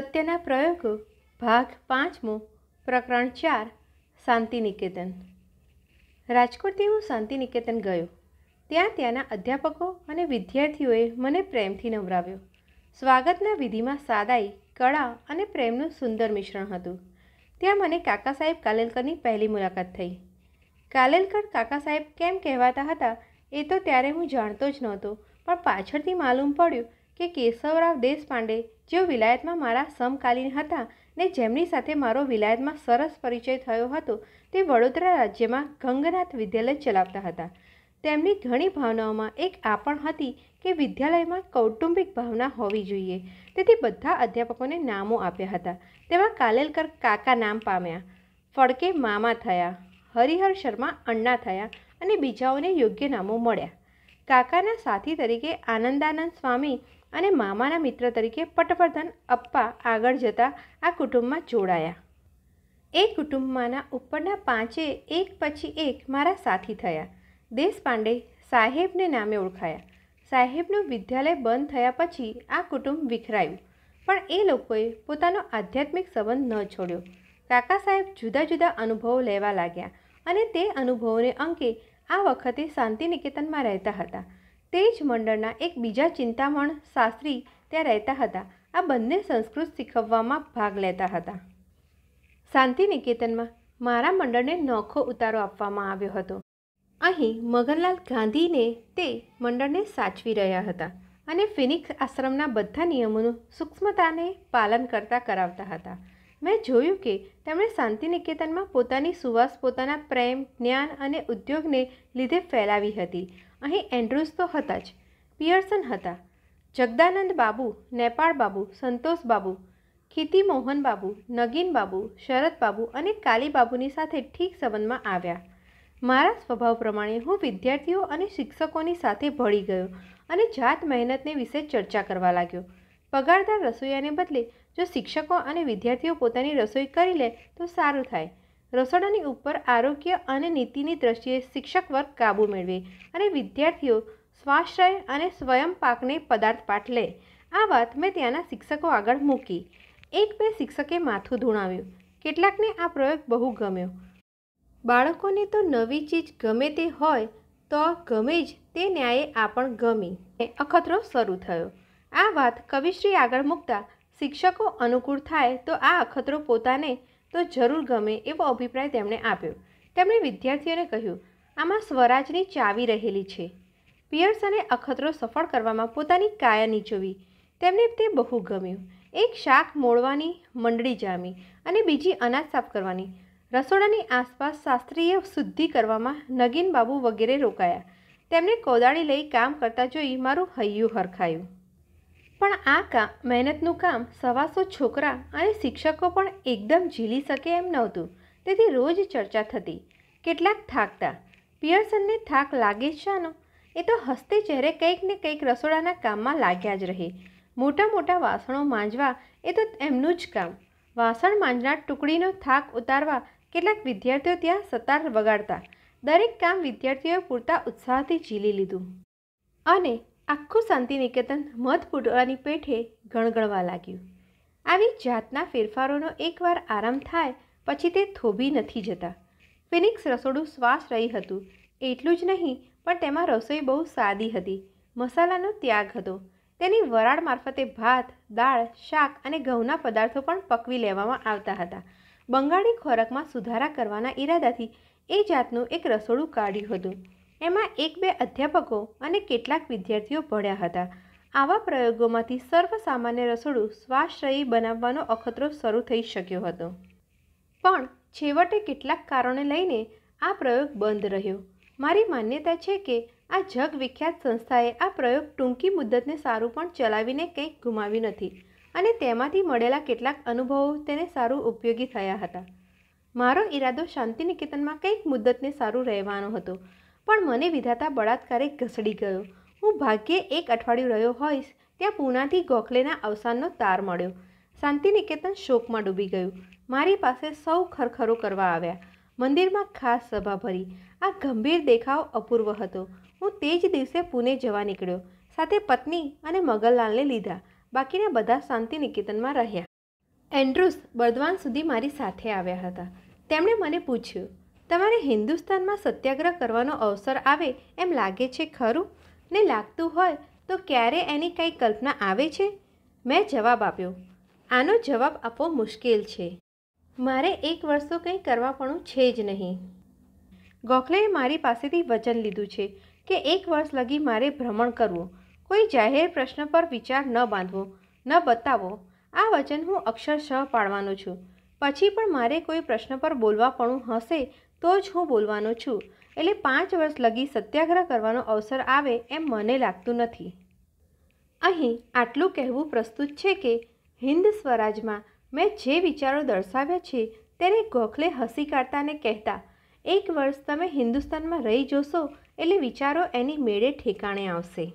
સત્યના પ્રયોગો ભાગ પાંચમો પ્રકરણ ચાર શાંતિ નિકેતન રાજકોટથી હું શાંતિ નિકેતન ગયો ત્યાં ત્યાંના અધ્યાપકો અને વિદ્યાર્થીઓએ મને પ્રેમથી નવરાવ્યો સ્વાગતના વિધિમાં સાદાઈ કળા અને પ્રેમનું સુંદર મિશ્રણ હતું ત્યાં મને કાકા સાહેબ કાલેલકરની પહેલી મુલાકાત થઈ કાલેલકર કાકા સાહેબ કેમ કહેવાતા હતા એ તો ત્યારે હું જાણતો જ નહોતો પણ પાછળથી માલુમ પડ્યું કે કેશવરાવ દેશપાંડે જેઓ વિલાયતમાં મારા સમકાલીન હતા ને જેમની સાથે મારો વિલાયતમાં સરસ પરિચય થયો હતો તે વડોદરા રાજ્યમાં ગંગનાથ વિદ્યાલય ચલાવતા હતા તેમની ઘણી ભાવનાઓમાં એક આ પણ હતી કે વિદ્યાલયમાં કૌટુંબિક ભાવના હોવી જોઈએ તેથી બધા અધ્યાપકોને નામો આપ્યા હતા તેમાં કાલેલકર કાકા નામ પામ્યા ફડકે મામા થયા હરિહર શર્મા અન્ના થયા અને બીજાઓને યોગ્ય નામો મળ્યા કાકાના સાથી તરીકે આનંદાનંદ સ્વામી અને મામાના મિત્ર તરીકે પટવર્ધન અપ્પા આગળ જતાં આ કુટુંબમાં જોડાયા એ કુટુંબમાંના ઉપરના પાંચે એક પછી એક મારા સાથી થયા દેશપાંડે સાહેબને નામે ઓળખાયા સાહેબનું વિદ્યાલય બંધ થયા પછી આ કુટુંબ વિખરાયું પણ એ લોકોએ પોતાનો આધ્યાત્મિક સંબંધ ન છોડ્યો કાકા સાહેબ જુદા જુદા અનુભવો લેવા લાગ્યા અને તે અનુભવોને અંકે આ વખતે શાંતિ નિકેતનમાં રહેતા હતા તે જ મંડળના એક બીજા ચિંતામણ શાસ્ત્રી ત્યાં રહેતા હતા આ બંને સંસ્કૃત શીખવવામાં ભાગ લેતા હતા શાંતિ નિકેતનમાં મારા મંડળને નોખો ઉતારો આપવામાં આવ્યો હતો અહીં મગનલાલ ગાંધીને તે મંડળને સાચવી રહ્યા હતા અને ફિનિક્સ આશ્રમના બધા નિયમોનું સૂક્ષ્મતાને પાલન કરતા કરાવતા હતા મેં જોયું કે તેમણે શાંતિનિકેતનમાં પોતાની સુવાસ પોતાના પ્રેમ જ્ઞાન અને ઉદ્યોગને લીધે ફેલાવી હતી અહીં એન્ડ્રુઝ તો હતા જ પિયર્સન હતા જગદાનંદ બાબુ નેપાળ બાબુ સંતોષ બાબુ ખીતી મોહન બાબુ નગીન બાબુ શરદ બાબુ અને કાલીબાબુની સાથે ઠીક સંબંધમાં આવ્યા મારા સ્વભાવ પ્રમાણે હું વિદ્યાર્થીઓ અને શિક્ષકોની સાથે ભળી ગયો અને જાત મહેનતને વિશે ચર્ચા કરવા લાગ્યો પગારદાર રસોઈયાને બદલે જો શિક્ષકો અને વિદ્યાર્થીઓ પોતાની રસોઈ કરી લે તો સારું થાય રસોડાની ઉપર આરોગ્ય અને નીતિની દ્રષ્ટિએ શિક્ષક વર્ગ કાબૂ મેળવે અને વિદ્યાર્થીઓ સ્વાશ્રય અને સ્વયં પાકને પદાર્થ પાઠ લે આ વાત મેં ત્યાંના શિક્ષકો આગળ મૂકી એક બે શિક્ષકે માથું ધૂણાવ્યું કેટલાકને આ પ્રયોગ બહુ ગમ્યો બાળકોને તો નવી ચીજ ગમે તે હોય તો ગમે જ તે ન્યાયે આ પણ ગમી અખતરો શરૂ થયો આ વાત કવિશ્રી આગળ મૂકતા શિક્ષકો અનુકૂળ થાય તો આ અખતરો પોતાને તો જરૂર ગમે એવો અભિપ્રાય તેમણે આપ્યો તેમણે વિદ્યાર્થીઓને કહ્યું આમાં સ્વરાજની ચાવી રહેલી છે પિયર્સને અખતરો સફળ કરવામાં પોતાની કાયા નીચોવી તેમને તે બહુ ગમ્યું એક શાક મોળવાની મંડળી જામી અને બીજી અનાજ સાફ કરવાની રસોડાની આસપાસ શાસ્ત્રીય શુદ્ધિ કરવામાં નગીન બાબુ વગેરે રોકાયા તેમને કોદાળી લઈ કામ કરતા જોઈ મારું હૈયું હરખાયું પણ આ કામ મહેનતનું કામ સવાસો છોકરા અને શિક્ષકો પણ એકદમ ઝીલી શકે એમ નહોતું તેથી રોજ ચર્ચા થતી કેટલાક થાકતા પિયર્સનને થાક લાગે શાનો એ તો હસ્તે ચહેરે કંઈક ને કંઈક રસોડાના કામમાં લાગ્યા જ રહે મોટા મોટા વાસણો માંજવા એ તો એમનું જ કામ વાસણ માંજનાર ટુકડીનો થાક ઉતારવા કેટલાક વિદ્યાર્થીઓ ત્યાં સતાર વગાડતા દરેક કામ વિદ્યાર્થીઓએ પૂરતા ઉત્સાહથી ઝીલી લીધું અને આખું શાંતિનિકેતન પૂટવાની પેઠે ગણગણવા લાગ્યું આવી જાતના ફેરફારોનો એકવાર આરામ થાય પછી તે થોભી નથી જતા ફિનિક્સ રસોડું શ્વાસ રહી હતું એટલું જ નહીં પણ તેમાં રસોઈ બહુ સાદી હતી મસાલાનો ત્યાગ હતો તેની વરાળ મારફતે ભાત દાળ શાક અને ઘઉંના પદાર્થો પણ પકવી લેવામાં આવતા હતા બંગાળી ખોરાકમાં સુધારા કરવાના ઈરાદાથી એ જાતનું એક રસોડું કાઢ્યું હતું એમાં એક બે અધ્યાપકો અને કેટલાક વિદ્યાર્થીઓ ભળ્યા હતા આવા પ્રયોગોમાંથી સર્વસામાન્ય રસોડું સ્વાશ્રયી બનાવવાનો અખતરો શરૂ થઈ શક્યો હતો પણ છેવટે કેટલાક કારણે લઈને આ પ્રયોગ બંધ રહ્યો મારી માન્યતા છે કે આ જગવિખ્યાત સંસ્થાએ આ પ્રયોગ ટૂંકી મુદ્દતને સારું પણ ચલાવીને કંઈક ગુમાવ્યું નથી અને તેમાંથી મળેલા કેટલાક અનુભવો તેને સારું ઉપયોગી થયા હતા મારો ઈરાદો શાંતિ નિકેતનમાં કંઈક મુદ્દતને સારું રહેવાનો હતો પણ મને વિધાતા બળાત્કારે ઘસડી ગયો હું ભાગ્યે એક અઠવાડિયું રહ્યો હોઈશ ત્યાં પૂનાથી ગોખલેના અવસાનનો તાર મળ્યો શાંતિનિકેતન શોકમાં ડૂબી ગયું મારી પાસે સૌ ખરખરો કરવા આવ્યા મંદિરમાં ખાસ સભા ભરી આ ગંભીર દેખાવ અપૂર્વ હતો હું તે જ દિવસે પુણે જવા નીકળ્યો સાથે પત્ની અને મગનલાલને લીધા બાકીના બધા શાંતિનિકેતનમાં રહ્યા એન્ડ્રુસ બર્દવાન સુધી મારી સાથે આવ્યા હતા તેમણે મને પૂછ્યું તમારે હિન્દુસ્તાનમાં સત્યાગ્રહ કરવાનો અવસર આવે એમ લાગે છે ખરું ને લાગતું હોય તો ક્યારે એની કંઈ કલ્પના આવે છે મેં જવાબ આપ્યો આનો જવાબ આપવો મુશ્કેલ છે મારે એક વર્ષ તો કંઈ કરવાપણું છે જ નહીં ગોખલેએ મારી પાસેથી વચન લીધું છે કે એક વર્ષ લગી મારે ભ્રમણ કરવું કોઈ જાહેર પ્રશ્ન પર વિચાર ન બાંધવો ન બતાવો આ વચન હું અક્ષરશ પાડવાનો છું પછી પણ મારે કોઈ પ્રશ્ન પર બોલવાપણું હશે તો જ હું બોલવાનો છું એટલે પાંચ વર્ષ લગી સત્યાગ્રહ કરવાનો અવસર આવે એમ મને લાગતું નથી અહીં આટલું કહેવું પ્રસ્તુત છે કે હિન્દ સ્વરાજમાં મેં જે વિચારો દર્શાવ્યા છે તેને ગોખલે હસી કાઢતાને કહેતા એક વર્ષ તમે હિન્દુસ્તાનમાં રહી જોશો એટલે વિચારો એની મેળે ઠેકાણે આવશે